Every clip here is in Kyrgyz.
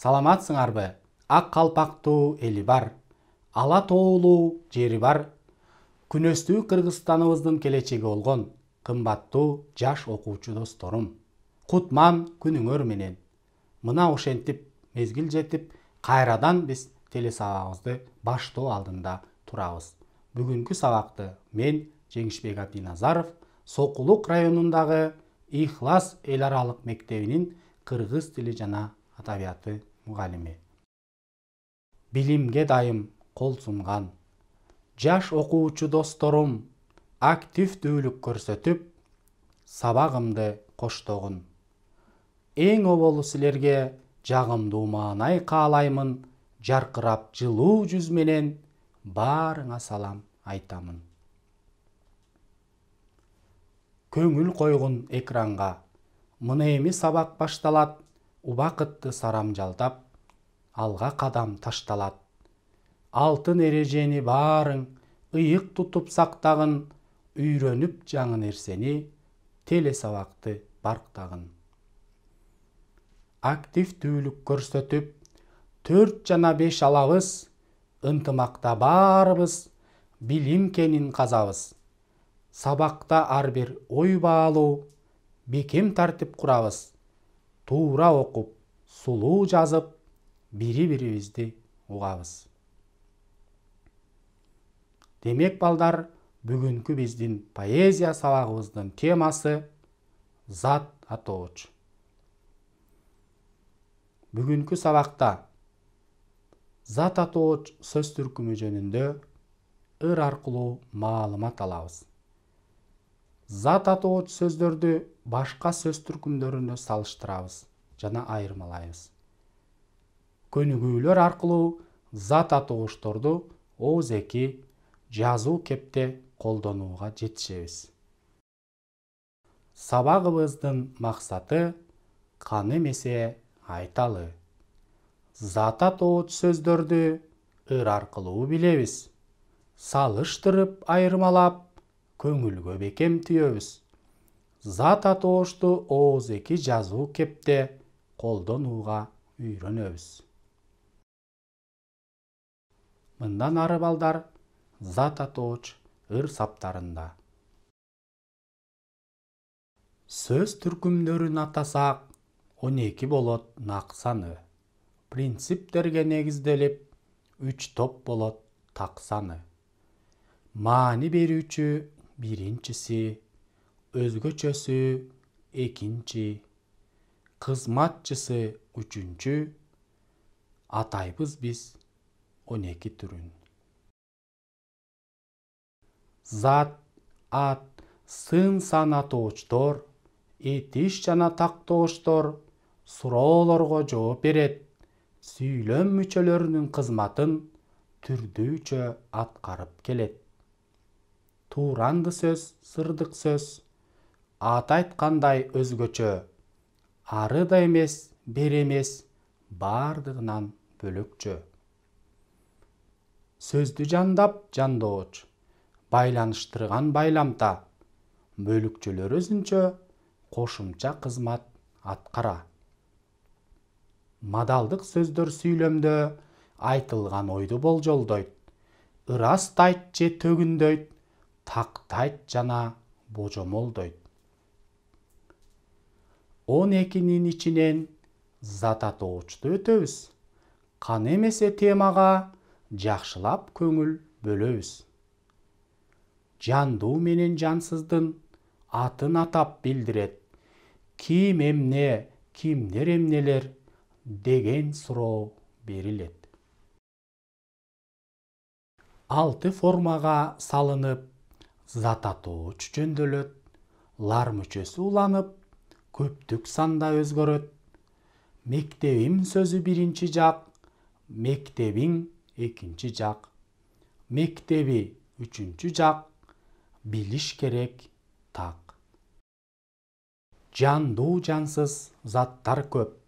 саламатсыңарбы ак калпактуу эли бар ала тоолуу жери бар күнөстүү кыргызстаныбыздын келечеги болгон кымбаттуу жаш окуучу досторум кутман күнүңөр менен мына ошентип мезгил жетип кайрадан биз телесабагыбызды баштоо алдында турабыз бүгүнкү сабакты мен жеңишбек абдиназаров сокулук районундагы ихлас эл аралык мектебинин кыргыз тили жана адабияты мугалими билимге дайым кол сунган жаш окуучу досторум активдүүлүк көрсөтүп сабагымды коштогун эң оболу силерге жагымдуу маанай каалаймын жаркырап жылуу жүз менен баарыңа салам айтамын көңүл койгун экранга мына эми сабак башталат убакытты сарамжалдап алга кадам ташталат алтын эрежени баарың ыйык тутуп сактагын үйрөнүп жаңы нерсени теле сабакты барктагын активдүүлүк көрсөтүп төрт жана беш алабыз ынтымакта баарыбыз билим кенин казабыз сабакта ар бир ой баалуу бекем тартип курабыз тура оқып сулуу жазып бірі бирибизди угабыз демек балдар бүгінгі біздің поэзия сабағымыздың темасы зат атооч бүгінгі сабақта зат атооч сөз түркімі жөнүндө ыр арқылу маалымат алабыз зат атооч сөздөрдү башка сөз түркүмдөрүнө салыштырабыз жана айырмалайбыз көнүгүүлөр аркылуу зат атоочторду оозеки жазуу кепте колдонууга жетишебиз сабагыбыздын максаты кан эмесе айталы зат атооч сөздөрдү ыр аркылуу билебиз салыштырып айырмалап көңүлгө бекем түйөбүз зат атоошту ооз эки жазуу кепте колдонууга үйрөнөбүз мындан ары балдар зат атооч ыр саптарында сөз түркүмдөрүн атасак он эки болот нак саны принциптерге негизделип үч топ болот так саны маани берүүчү биринчиси өзгөчөсү экинчи кызматчысы үчүнчү атайбыз биз он эки түрүн зат ат сын сан атоочтор этиш жана тактоочтор суроолорго жооп берет сүйлөм мүчөлөрүнүн кызматын түрдүүчө аткарып келет туурандуу сөз сырдык сөз аты айткандай өзгөчө ары да эмес бери эмес баардыгынан бөлөкчө сөздү жандап жандоочу байланыштырган байламта бөлүкчөлөр өзүнчө кошумча кызмат аткара мадалдык сөздөр сүйлөмдө айтылган ойду болжолдойт ырастайт же төгүндөйт тактайт жана божомолдойт он экинин ичинен зат атоочту өтөбүз кан эмесе темага жакшылап көңүл бөлөбүз жандуу менен жансыздын атын атап билдирет ким эмне кимдер эмнелер деген суроо берилет алты формага салынып зат атооч жөндөлөт лар мүчөсү уланып көптүк санда өзгөрөт мектебим сөзү биринчи жак мектебиң экинчи жак мектеби үчүнчү жак билиш керек так жандуу жансыз заттар көп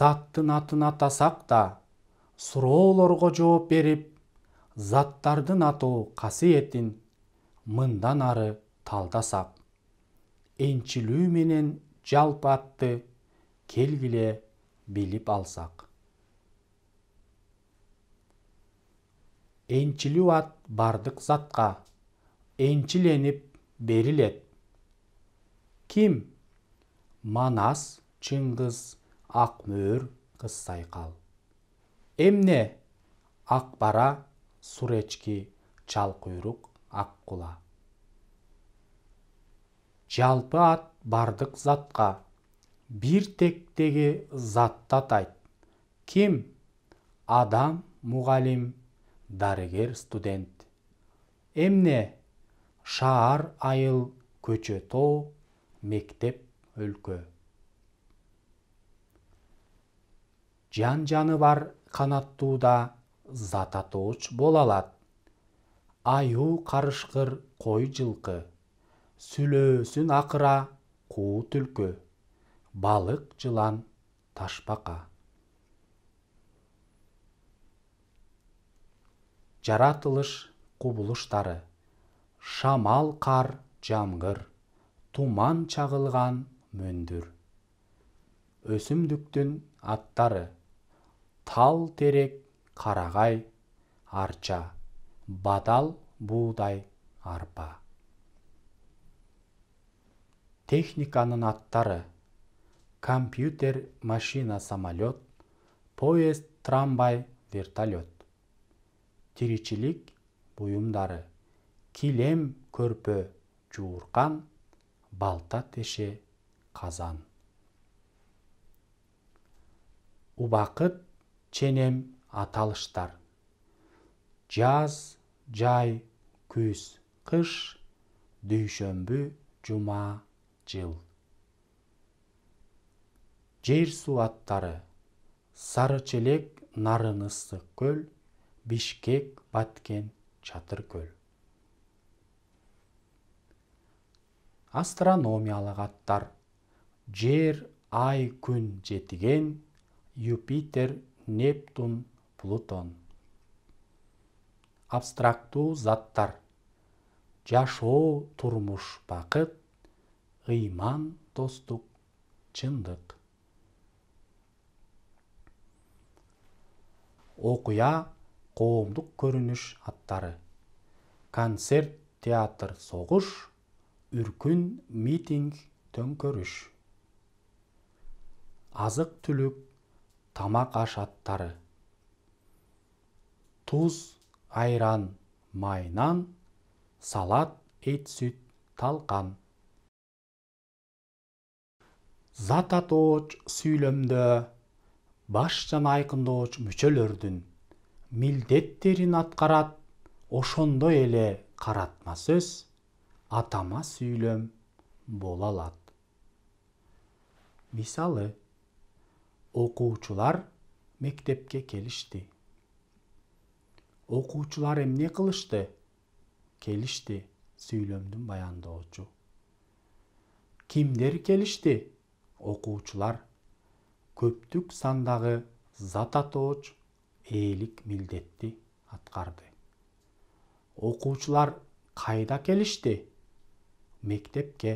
заттын атын атасак да суроолорго жооп берип заттардын атуу касиетин мындан ары талдасақ энчилүү менен жалпы атты келгиле билип алсак энчилүү ат бардык затка энчиленип берилет ким манас чыңгыз акмөөр кыз сайкал эмне акбара суречки чал куйрук аққұла жалпы ат бардық затқа бір тектегі затты тайт кем адам мұғалім дәрігер студент эмне шаар айыл көчө тоо мектеп өлкө жан жаны бар канаттуу да зат атооч алат аюу карышкыр кой жылкы сүлөөсүн акыра куу түлкү балык жылан ташбака жаратылыш кубулуштары шамал кар жамгыр туман чагылган мөндүр өсүмдүктүн аттары тал терек карагай арча бадал буудай арпа техниканын аттары компьютер машина самолет поезд трамвай вертолет тиричилик буюмдары килем көрпө жууркан балта теше казан убакыт ченем аталыштар жаз жай күз кыш дүйшөмбү жума жыл жер суу аттары сары челек нарын ысык көл бишкек баткен чатыр көл астрономиялык аттар жер ай күн жетиген юпитер нептун плутон абстрактуу заттар жашоо турмуш бакыт ыйман достук чындык окуя коомдук көрүнүш аттары концерт театр согуш үркүн митинг төңкөрүш азык түлүк тамак аш аттары туз айран майнан, салат эт сүт талкан зат атооч сүйлөмдө баш жана айкындоочу мүчөлөрдүн милдеттерин аткарат ошондой эле каратма сөз атама сүйлөм боло алат мисалы окуучулар мектепке келишти окуучулар эмне кылышты келишти сүйлөмдүн баяндоочу кимдер келишти окуучулар көптүк сандагы зат атооч ээлик милдетти аткарды окуучулар кайда келишти мектепке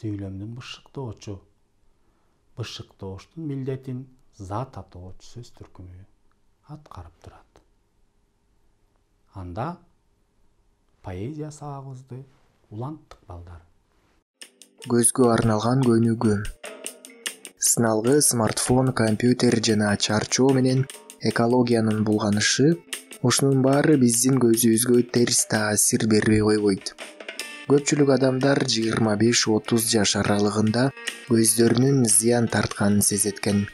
сүйлөмдүн бышыктоочу бышыктоочтун милдетин зат атоочу сөз түркүмү аткарып турат анда поэзия сабагыбызды уланттык балдар көзгө арналган көнүгүү сыналгы смартфон компьютер жана чарчоо менен экологиянын булганышы ушунун баары биздин көзүбүзгө терс таасир бербей койбойт көпчүлүк адамдар жыйырма беш отуз жаш аралыгында көздөрүнүн зыян тартканын сезет экен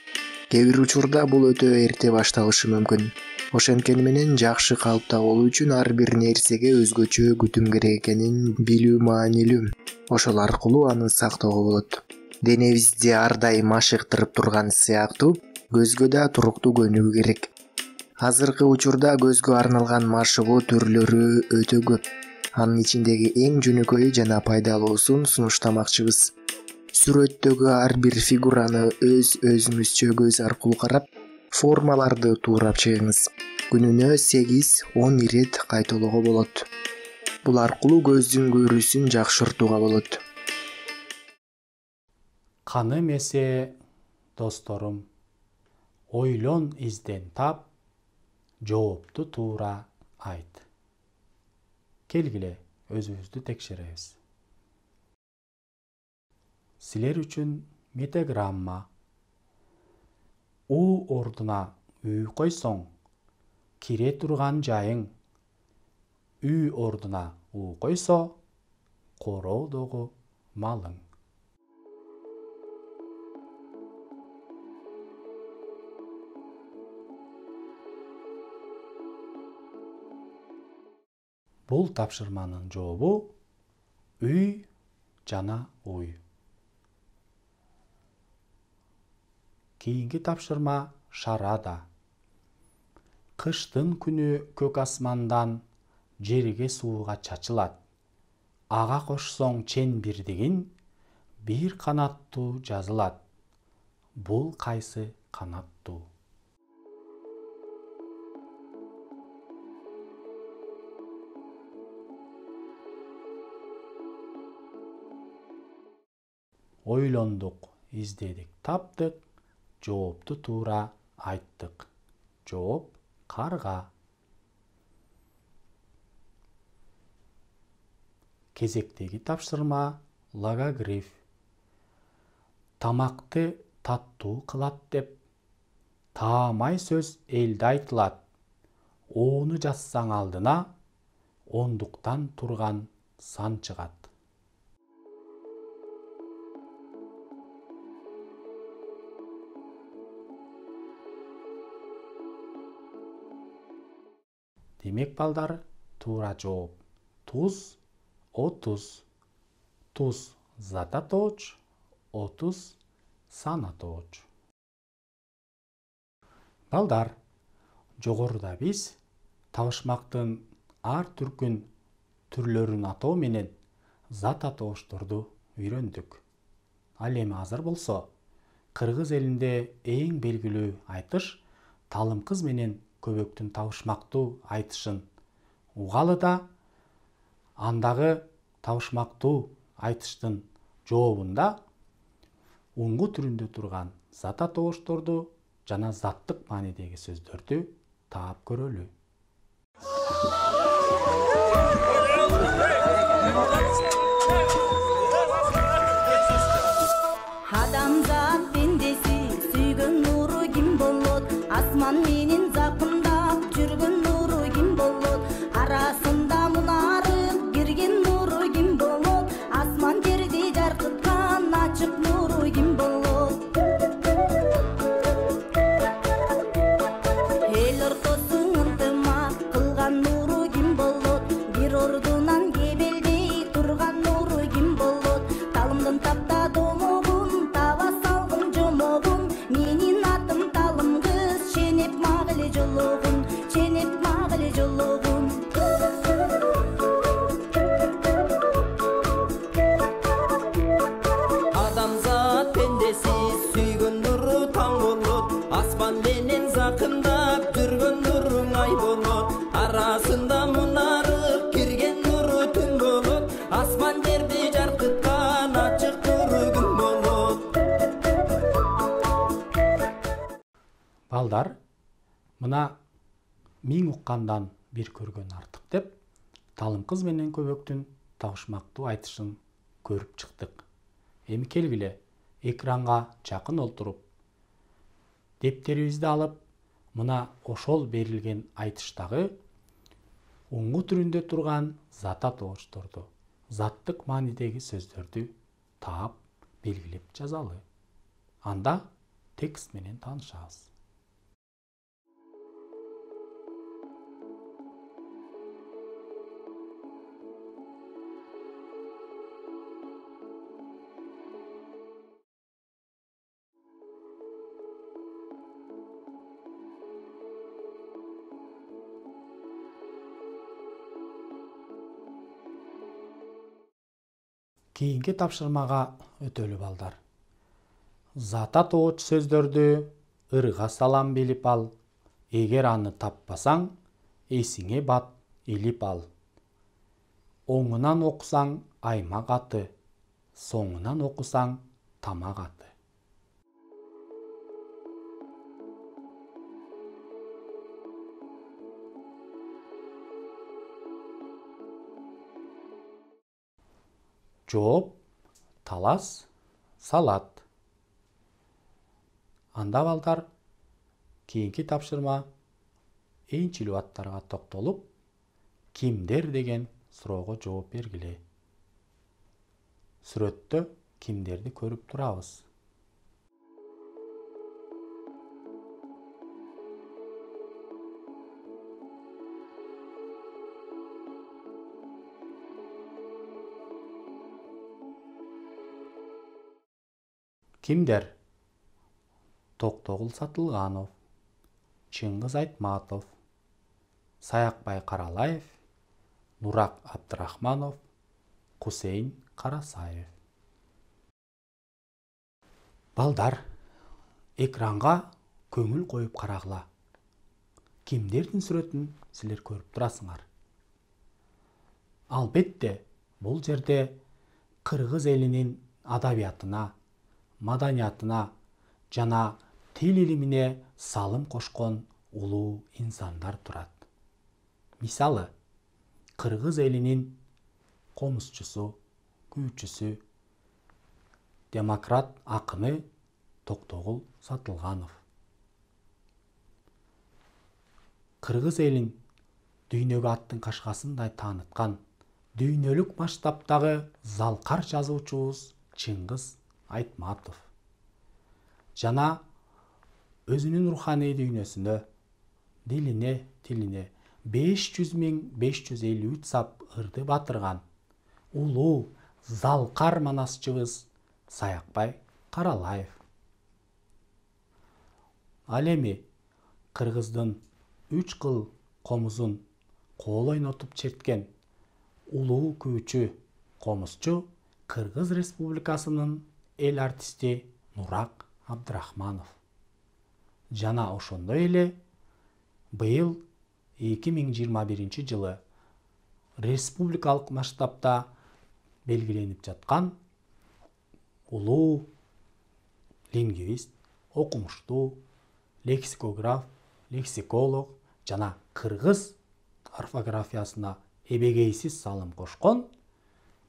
кээ бир учурда бул өтө эрте башталышы мүмкүн ошенткени менен жакшы калыпта болуу үчүн ар бир нерсеге өзгөчө күтүм керек экенин билүү маанилүү ошол аркылуу аны сактоого болот денебизди ар дайым ашыктырып турган сыяктуу көзгө да туруктуу көнүгүү керек азыркы учурда көзгө арналган машыгуу түрлөрү өтө көп анын ичиндеги эң жөнөкөйү жана пайдалуусун сунуштамакчыбыз сүрөттөгү ар бир фигураны өз өзүбүзчө көз аркылуу карап формаларды туурап чыгыңыз күнүнө сегиз он ирет кайталоого болот бул аркылуу көздүн көрүүсүн жакшыртууга болот каны эмесе досторум ойлон изден тап жоопту туура айт келгиле өзүбүздү текшеребиз силер үчүн метограмма уу ордуна үй койсоң кире турган жайың үй ордуна у койсо короодогу малың бул тапшырманын жообу үй жана уй кийинки тапшырма шарада кыштын күнү көк асмандан жерге сууга чачылат ага кошсоң чен бирдигин бир канаттуу жазылат бул кайсы канаттуу ойлондук издедик таптык жоопту туура айттық жооп қарға кезектегі тапшырма логогриф тамақты таттуу қылат деп таамай сөз элде айтылат оны жазсаң алдына ондуктан тұрған сан чыгат демек балдар туура жооп туз отуз туз зат атооч отуз сан атооч балдар жогоруда биз табышмактын ар түркүн түрлөрүн атоо менен зат атоочторду үйрөндүк ал эми азыр болсо кыргыз элинде эң белгилүү айтыш талымкыз менен көбөктүн табышмактуу айтышын угалы да андагы табышмактуу айтыштын жообунда уңгу түрүндө турган зат атоошторду жана заттык маанидеги сөздөрдү таап көрөлү асман жерди жаркыткан ачык туру күк болот балдар мына миң уккандан бир көргөн артык деп талымкыз менен көбөктүн табышмактуу айтышын көрүп чыктык эми келгиле экранга жакын олтуруп дептерибизди алып мына ошол берилген айтыштагы уңгу түрүндө турган зата тоочторду заттық маанидеги сөздерді таап белгілеп жазалы анда текст менен таанышабыз кейінгі тапшырмаға өтөліп балдар зата тоғыт сөздерді ырға салам билип ал егер аны таппасаң есіңе бат илип ал оңынан оқысаң аймақ аты соңынан оқысаң тамақ аты жооп талас салат анда балдар кийинки тапшырма энчилүү аттарга токтолуп кимдер деген суроого жооп бергиле сүрөттө кимдерди көрүп турабыз кимдер токтогул сатылганов чыңгыз айтматов саякбай каралаев нурак абдрахманов Кусейн карасаев балдар экранға көңіл қойып қарағыла кімдердің сүретін сілер көріп тұрасыңар албетте бұл жерде қырғыз елінің адабиятына маданиятына жана тил илимине салым кошкон улуу инсандар турат мисалы кыргыз элинин комузчусу күйчүсү демократ акыны токтогул сатылганов кыргыз элин дүйнөгө аттын кашкасындай тааныткан дүйнөлүк масштабтагы залкар жазуучубуз чыңгыз айтматов жана өзүнүн руханий дүйнөсүнө дилине тилине 500 миң 553 сап ырды батырган улуу залкар манасчыбыз саякбай каралаев ал эми кыргыздын үч кыл комузун кол ойнотуп черткен улуу күүчү комузчу кыргыз республикасынын эл артисти нурак абдрахманов жана ошондой эле быйыл 2021 жылы республикалык масштабта белгиленип жаткан улуу лингвист окумуштуу лексикограф лексиколог жана кыргыз орфографиясына эбегейсиз салым кошкон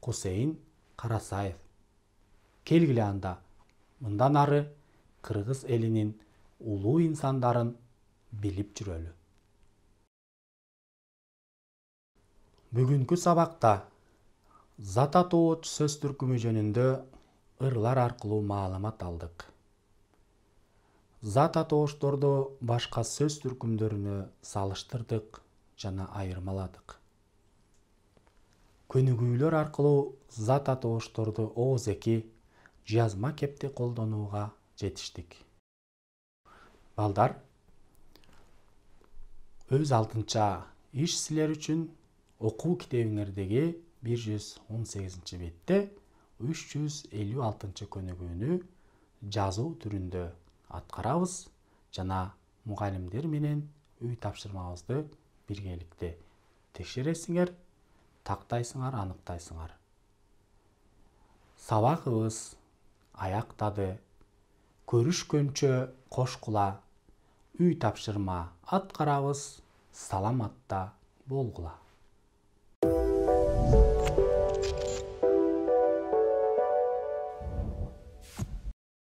кусейин карасаев келгиле анда мындан ары кыргыз элинин улуу инсандарын билип жүрөлү бүгүнкү сабакта зат атооч сөз түркүмү жөнүндө ырлар аркылуу маалымат алдык зат атоочторду башка сөз түркүмдөрүнө салыштырдык жана айырмаладык көнүгүүлөр аркылуу зат атоочторду оозеки жазма кепти колдонууга жетиштик балдар өз алдынча иш силер үчүн окуу китебиңердеги бир жүз он сегизинчи бетте үч жүз элүү алтынчы көнүгүүнү жазуу түрүндө аткарабыз жана мугалимдер менен үй тапшырмабызды биргеликте текшересиңер тактайсыңар аныктайсыңар сабагыбыз аяқтады көрішкенше қош құла үй тапшырма атқарабыз саламатта болғыла